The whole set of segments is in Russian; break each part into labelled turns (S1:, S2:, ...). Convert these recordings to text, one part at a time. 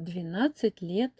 S1: 12 лет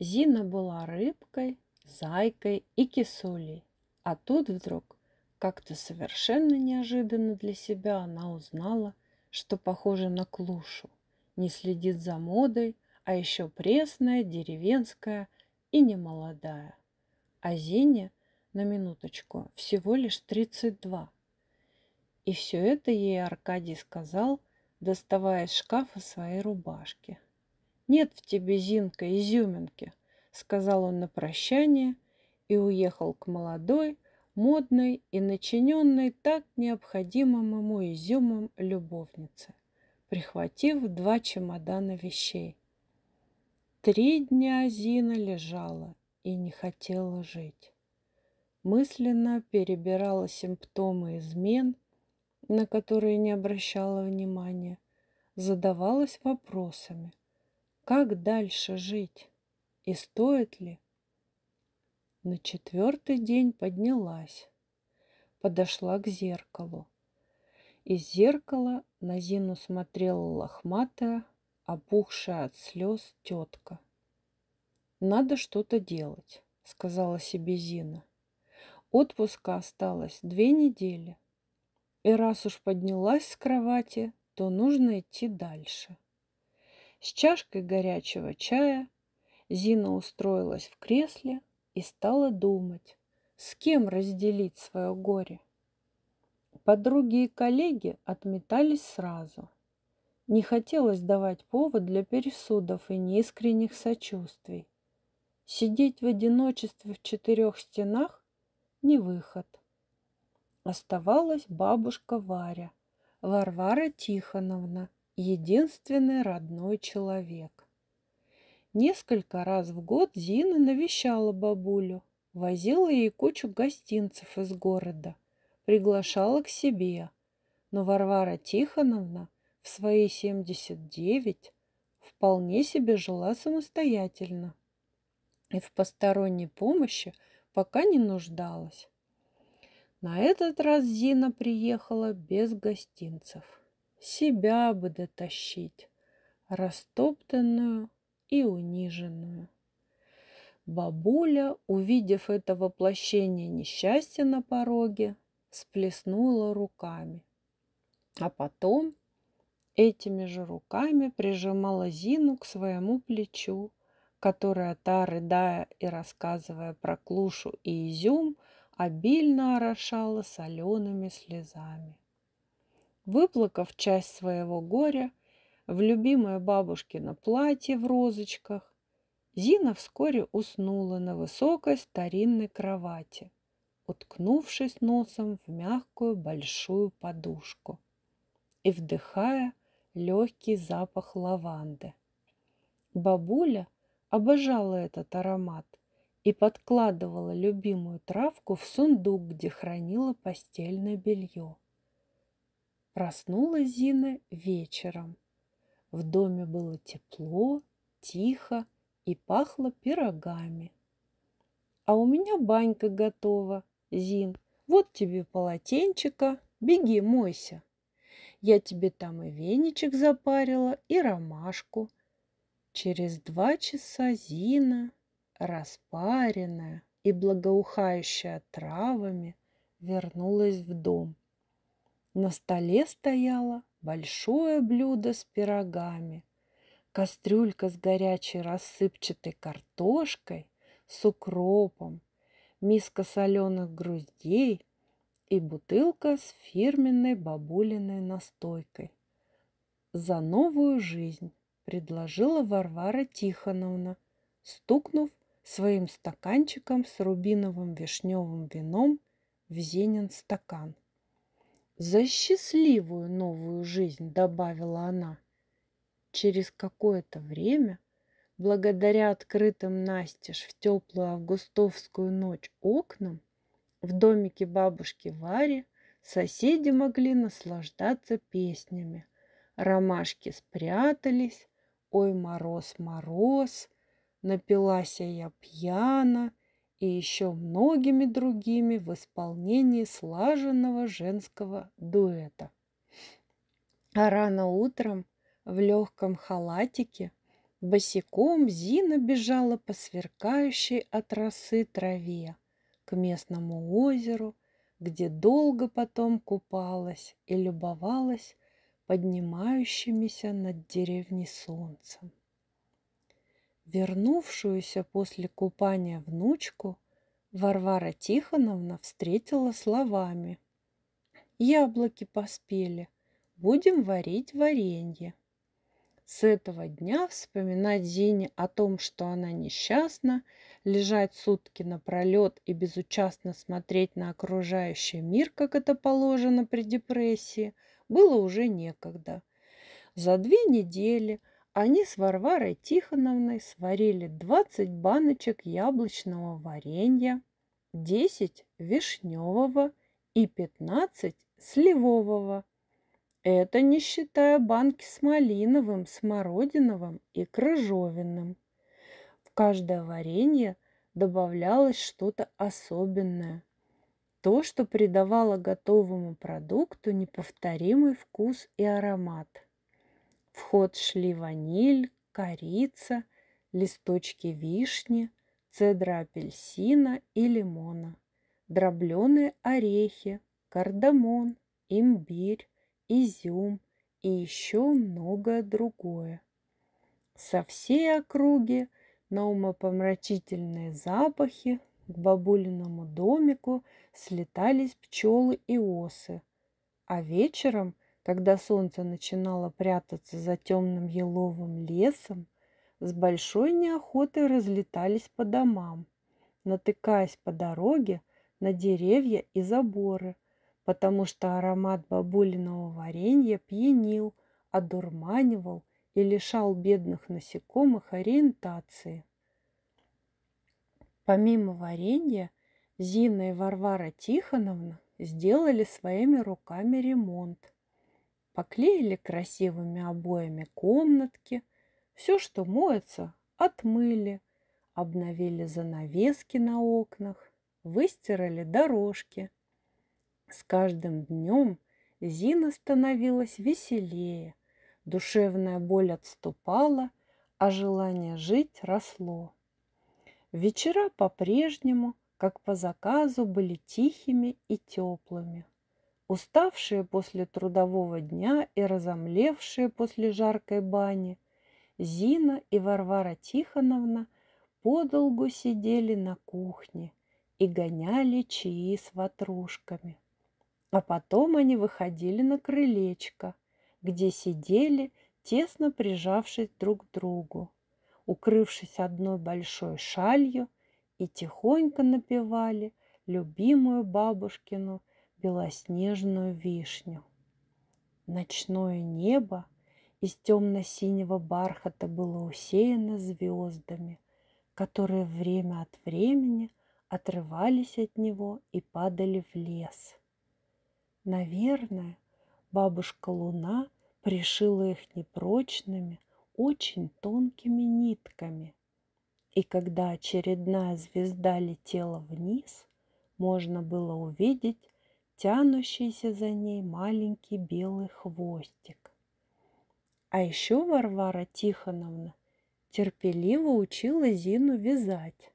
S1: Зина была рыбкой, зайкой и кисулей. А тут вдруг, как-то совершенно неожиданно для себя, она узнала, что похоже на клушу, не следит за модой, а еще пресная, деревенская и немолодая. А Зине, на минуточку, всего лишь 32. И все это ей Аркадий сказал, доставая из шкафа свои рубашки – нет в тебе, Зинка, изюминки, сказал он на прощание и уехал к молодой, модной и начиненной так необходимым ему изюмом любовнице, прихватив два чемодана вещей. Три дня Зина лежала и не хотела жить. Мысленно перебирала симптомы измен, на которые не обращала внимания, задавалась вопросами – как дальше жить и стоит ли. На четвертый день поднялась, подошла к зеркалу. Из зеркала на Зину смотрела лохматая, опухшая от слез тетка. «Надо что-то делать», — сказала себе Зина. Отпуска осталось две недели. И раз уж поднялась с кровати, то нужно идти дальше. С чашкой горячего чая Зина устроилась в кресле и стала думать, с кем разделить свое горе. Подруги и коллеги отметались сразу. Не хотелось давать повод для пересудов и неискренних сочувствий. Сидеть в одиночестве в четырех стенах – не выход. Оставалась бабушка Варя, Варвара Тихоновна, единственный родной человек. Несколько раз в год Зина навещала бабулю, возила ей кучу гостинцев из города, приглашала к себе. Но Варвара Тихоновна в свои 79 вполне себе жила самостоятельно и в посторонней помощи пока не нуждалась. На этот раз Зина приехала без гостинцев себя бы дотащить, растоптанную и униженную. Бабуля, увидев это воплощение несчастья на пороге, сплеснула руками. А потом этими же руками прижимала Зину к своему плечу, которая та, рыдая и рассказывая про клушу и изюм, обильно орошала солеными слезами. Выплакав часть своего горя в любимое бабушкино платье в розочках, Зина вскоре уснула на высокой старинной кровати, уткнувшись носом в мягкую большую подушку и вдыхая легкий запах лаванды. Бабуля обожала этот аромат и подкладывала любимую травку в сундук, где хранила постельное белье. Проснулась Зина вечером. В доме было тепло, тихо и пахло пирогами. «А у меня банька готова, Зин. Вот тебе полотенчика, беги, мойся. Я тебе там и веничек запарила, и ромашку». Через два часа Зина, распаренная и благоухающая травами, вернулась в дом – на столе стояло большое блюдо с пирогами, кастрюлька с горячей рассыпчатой картошкой, с укропом, миска соленых груздей и бутылка с фирменной бабулиной настойкой. «За новую жизнь!» – предложила Варвара Тихоновна, стукнув своим стаканчиком с рубиновым вишневым вином в Зенин стакан – за счастливую новую жизнь», — добавила она. Через какое-то время, благодаря открытым настежь в теплую августовскую ночь окнам, в домике бабушки Вари соседи могли наслаждаться песнями. Ромашки спрятались, «Ой, мороз, мороз», «Напилась я пьяна», и еще многими другими в исполнении слаженного женского дуэта. А рано утром в легком халатике босиком Зина бежала по сверкающей от росы траве к местному озеру, где долго потом купалась и любовалась поднимающимися над деревней солнцем. Вернувшуюся после купания внучку Варвара Тихоновна встретила словами. «Яблоки поспели, будем варить варенье». С этого дня вспоминать Зине о том, что она несчастна, лежать сутки напролет и безучастно смотреть на окружающий мир, как это положено при депрессии, было уже некогда. За две недели – они с Варварой Тихоновной сварили 20 баночек яблочного варенья, 10 вишневого и 15 сливового. Это не считая банки с малиновым, смородиновым и крыжовенным. В каждое варенье добавлялось что-то особенное. То, что придавало готовому продукту неповторимый вкус и аромат. В ход шли ваниль, корица, листочки вишни, цедра апельсина и лимона, дробленые орехи, кардамон, имбирь, изюм и еще многое другое. Со всей округи на умопомрачительные запахи к бабулиному домику слетались пчелы и осы, а вечером – когда солнце начинало прятаться за темным еловым лесом, с большой неохотой разлетались по домам, натыкаясь по дороге на деревья и заборы, потому что аромат бабулиного варенья пьянил, одурманивал и лишал бедных насекомых ориентации. Помимо варенья, Зина и Варвара Тихоновна сделали своими руками ремонт – Поклеили красивыми обоями комнатки. Все, что моется, отмыли. Обновили занавески на окнах, выстирали дорожки. С каждым днем Зина становилась веселее, душевная боль отступала, а желание жить росло. Вечера по-прежнему, как по заказу, были тихими и теплыми уставшие после трудового дня и разомлевшие после жаркой бани, Зина и Варвара Тихоновна подолгу сидели на кухне и гоняли чаи с ватрушками. А потом они выходили на крылечко, где сидели, тесно прижавшись друг к другу, укрывшись одной большой шалью и тихонько напевали любимую бабушкину – белоснежную вишню. Ночное небо из темно-синего бархата было усеяно звездами, которые время от времени отрывались от него и падали в лес. Наверное, бабушка Луна пришила их непрочными, очень тонкими нитками. И когда очередная звезда летела вниз, можно было увидеть тянущийся за ней маленький белый хвостик. А еще Варвара Тихоновна терпеливо учила Зину вязать.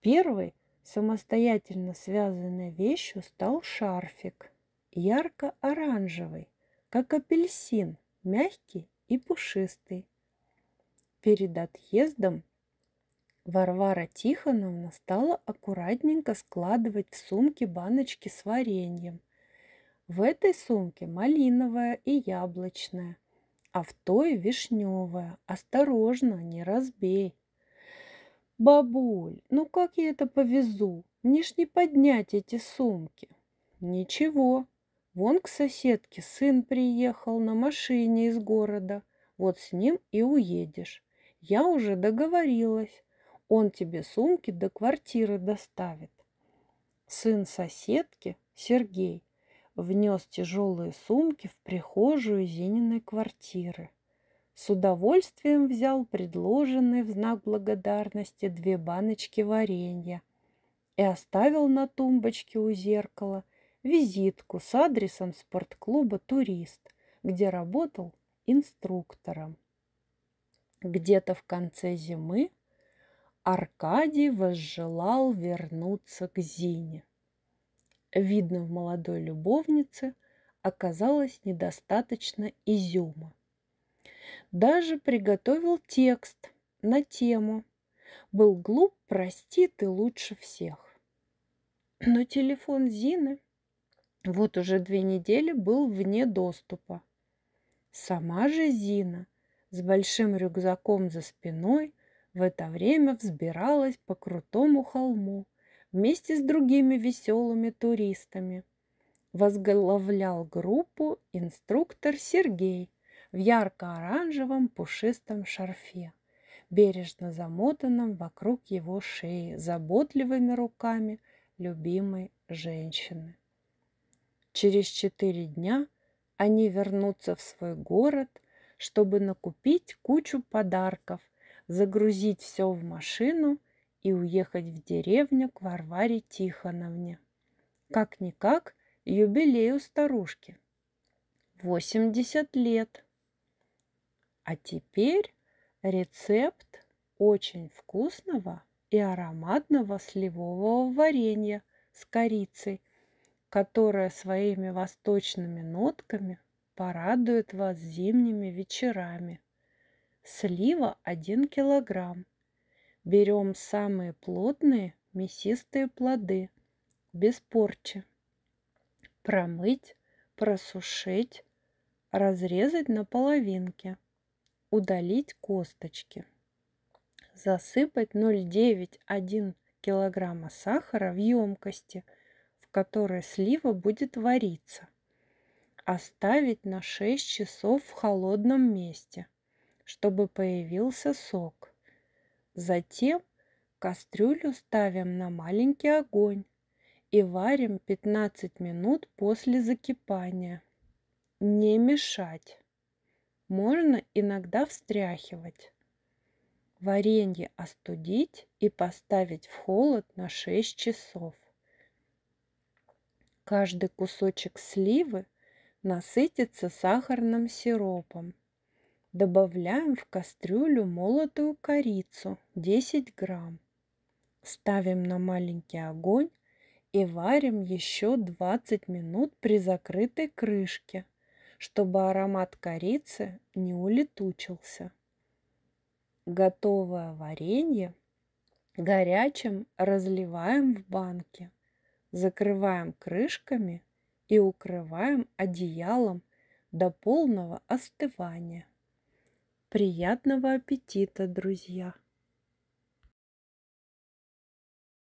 S1: Первой самостоятельно связанной вещью стал шарфик, ярко-оранжевый, как апельсин, мягкий и пушистый. Перед отъездом Варвара Тихоновна стала аккуратненько складывать в сумки баночки с вареньем. В этой сумке малиновая и яблочная, а в той вишневая. Осторожно, не разбей. «Бабуль, ну как я это повезу? Мне ж не поднять эти сумки». «Ничего. Вон к соседке сын приехал на машине из города. Вот с ним и уедешь. Я уже договорилась. Он тебе сумки до квартиры доставит. Сын соседки, Сергей, внес тяжелые сумки в прихожую Зининой квартиры. С удовольствием взял предложенные в знак благодарности две баночки варенья и оставил на тумбочке у зеркала визитку с адресом спортклуба «Турист», где работал инструктором. Где-то в конце зимы Аркадий возжелал вернуться к Зине. Видно, в молодой любовнице оказалось недостаточно изюма. Даже приготовил текст на тему «Был глуп, прости ты лучше всех». Но телефон Зины вот уже две недели был вне доступа. Сама же Зина с большим рюкзаком за спиной в это время взбиралась по крутому холму вместе с другими веселыми туристами. Возглавлял группу инструктор Сергей в ярко-оранжевом пушистом шарфе, бережно замотанном вокруг его шеи заботливыми руками любимой женщины. Через четыре дня они вернутся в свой город, чтобы накупить кучу подарков – загрузить все в машину и уехать в деревню к Варваре Тихоновне. Как-никак, юбилей у старушки. 80 лет. А теперь рецепт очень вкусного и ароматного сливового варенья с корицей, которое своими восточными нотками порадует вас зимними вечерами – слива 1 килограмм. Берем самые плотные мясистые плоды, без порчи. Промыть, просушить, разрезать на половинки, удалить косточки. Засыпать 0,9-1 килограмма сахара в емкости, в которой слива будет вариться. Оставить на 6 часов в холодном месте – чтобы появился сок. Затем кастрюлю ставим на маленький огонь и варим 15 минут после закипания. Не мешать. Можно иногда встряхивать. Варенье остудить и поставить в холод на 6 часов. Каждый кусочек сливы насытится сахарным сиропом. Добавляем в кастрюлю молотую корицу 10 грамм. Ставим на маленький огонь и варим еще 20 минут при закрытой крышке, чтобы аромат корицы не улетучился. Готовое варенье горячим разливаем в банке, закрываем крышками и укрываем одеялом до полного остывания. Приятного аппетита, друзья!